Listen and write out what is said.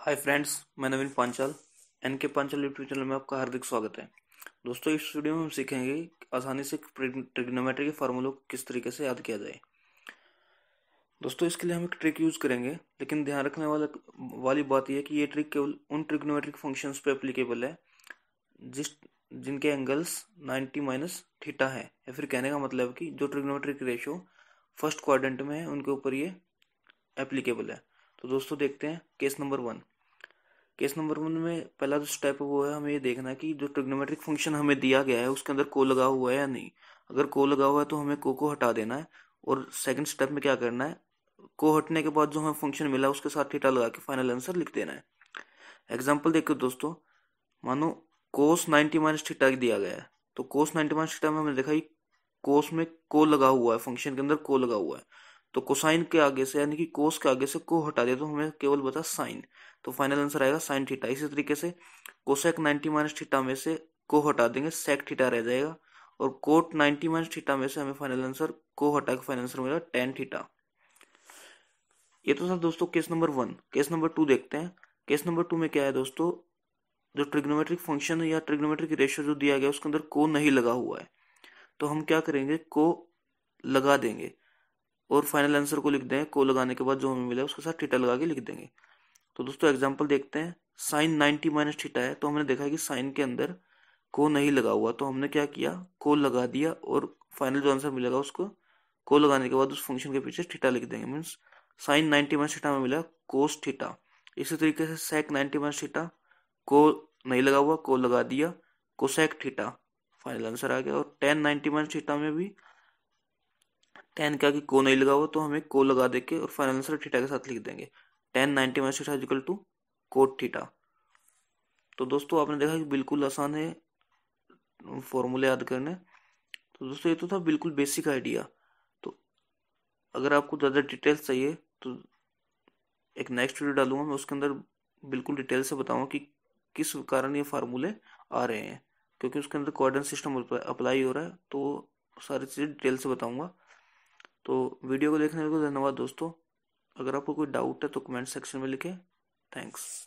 hi friends मैं नवीन Panchal N के Panchal YouTube channel में आपका हार्दिक स्वागत है दोस्तों इस वीडियो में हम सीखेंगे आसानी से ट्रिग्नोमेट्री के फार्मूलों को किस तरीके से याद किया जाए दोस्तों इसके लिए हम एक ट्रिक यूज़ करेंगे लेकिन ध्यान रखने वाला वाली बात यह कि ये ट्रिक केवल उन ट्रिग्नोमेट्रिक फंक्शन पर एप्लीकेबल है जिस जिनके एंगल्स नाइन्टी माइनस थीटा है या फिर कहने का मतलब कि जो ट्रिग्नोमेट्रिक रेशो फर्स्ट क्वाड्रेंट में है उनके ऊपर ये एप्लीकेबल है तो दोस्तों देखते हैं case number one case number one में पहला जो स्टेप वो है हमें ये देखना है कि जो ट्रिग्नोमेट्रिक फंक्शन हमें दिया गया है उसके अंदर को लगा हुआ है या नहीं अगर को लगा हुआ है तो हमें को को हटा देना है और सेकंड स्टेप में क्या करना है को हटने के बाद जो हमें फंक्शन मिला उसके साथ थीटा लगा के फाइनल आंसर लिख देना है एग्जाम्पल देखो दोस्तों मानो कोस नाइन्टी माइनस थीटा दिया गया है तो कोस नाइन्टी माइनस थीटा में हमने देखा कोस में को लगा हुआ है फंक्शन के अंदर को लगा हुआ है तो कोसाइन के आगे से यानी कि कोस के आगे से को हटा दिया तो हमें केवल बता साइन तो फाइनल आंसर आएगा साइन थीटा इसी तरीके से कोसेक नाइन्टी माइनस थीटा में से को हटा देंगे सेक थीटा रह जाएगा और कोट नाइन्टी माइनस थीटा में से हमें फाइनल आंसर को हटा के फाइनल आंसर मिलेगा टेन थीटा ये तो था दोस्तों case number one case number two देखते हैं केस नंबर टू में क्या है दोस्तों जो ट्रिग्नोमेट्रिक फंक्शन या ट्रिग्नोमेट्रिक रेशियो जो दिया गया उसके अंदर को नहीं लगा हुआ है तो हम क्या करेंगे को लगा देंगे और फाइनल आंसर को लिख दें को लगाने के बाद जो हमें मिला उसके साथ थीटा लगा के लिख देंगे तो दोस्तों एग्जाम्पल देखते हैं साइन नाइन्टी माइनस थीटा है तो हमने देखा कि साइन के अंदर को नहीं लगा हुआ तो हमने क्या किया को लगा दिया और फाइनल जो आंसर मिलेगा उसको को लगाने के बाद उस फंक्शन के पीछे थीटा लिख देंगे means sine ninety minus theta में मिला कोस थीटा इसी तरीके से सेक नाइन्टी माइनस थीटा को नहीं लगा हुआ को लगा दिया कोसेक थीटा फाइनल आंसर आ गया और टेन नाइन्टी माइनस थीटा में भी टेन क्या कि को नहीं लगा हुआ तो हमें को लगा देके और फाइनल आंसर थीटा के साथ लिख देंगे tan ninety minus theta equal to cot theta तो दोस्तों आपने देखा कि बिल्कुल आसान है फॉर्मूले याद करने तो दोस्तों ये तो था बिल्कुल बेसिक आइडिया तो अगर आपको ज़्यादा डिटेल्स चाहिए तो एक नेक्स्ट वीडियो डालूंगा मैं उसके अंदर बिल्कुल डिटेल से बताऊंगा कि किस कारण ये फार्मूले आ रहे हैं क्योंकि उसके अंदर कोऑर्डिनेट सिस्टम अप्लाई हो रहा है तो सारी चीज़ें डिटेल से बताऊँगा तो वीडियो को देखने को धन्यवाद दोस्तों अगर आपको कोई डाउट है तो कमेंट सेक्शन में लिखें थैंक्स